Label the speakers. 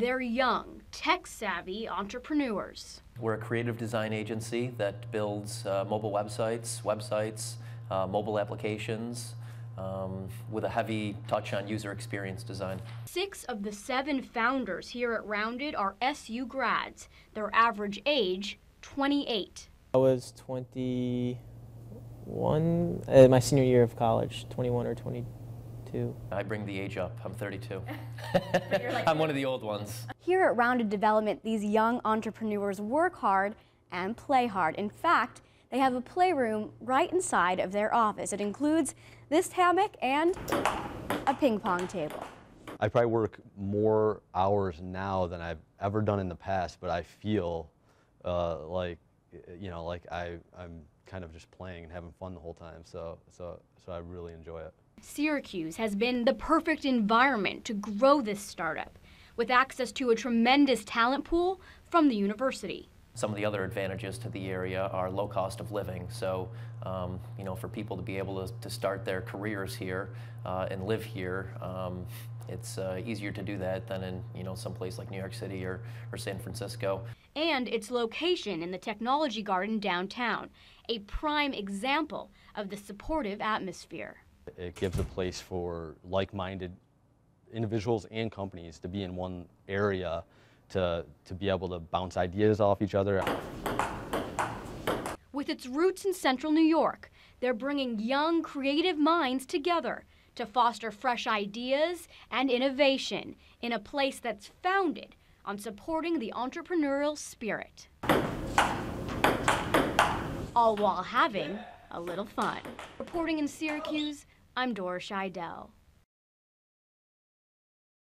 Speaker 1: They're young, tech-savvy entrepreneurs.
Speaker 2: We're a creative design agency that builds uh, mobile websites, websites, uh, mobile applications, um, with a heavy touch on user experience design.
Speaker 1: Six of the seven founders here at Rounded are SU grads. Their average age, 28.
Speaker 2: I was 21, in uh, my senior year of college 21 or 22 I bring the age up. I'm 32. like I'm one of the old ones.
Speaker 1: Here at Rounded Development, these young entrepreneurs work hard and play hard. In fact, they have a playroom right inside of their office. It includes this hammock and a ping pong table.
Speaker 3: I probably work more hours now than I've ever done in the past, but I feel uh, like, you know, like I, I'm kind of just playing and having fun the whole time. So, so, so I really enjoy it.
Speaker 1: Syracuse has been the perfect environment to grow this startup with access to a tremendous talent pool from the university.
Speaker 2: Some of the other advantages to the area are low cost of living. So, um, you know, for people to be able to, to start their careers here uh, and live here, um, it's uh, easier to do that than in, you know, some place like New York City or, or San Francisco.
Speaker 1: And its location in the Technology Garden downtown, a prime example of the supportive atmosphere.
Speaker 3: It gives a place for like-minded individuals and companies to be in one area to, to be able to bounce ideas off each other.
Speaker 1: With its roots in central New York, they're bringing young, creative minds together to foster fresh ideas and innovation in a place that's founded on supporting the entrepreneurial spirit. All while having a little fun. Reporting in Syracuse, I'm Dora Scheidel.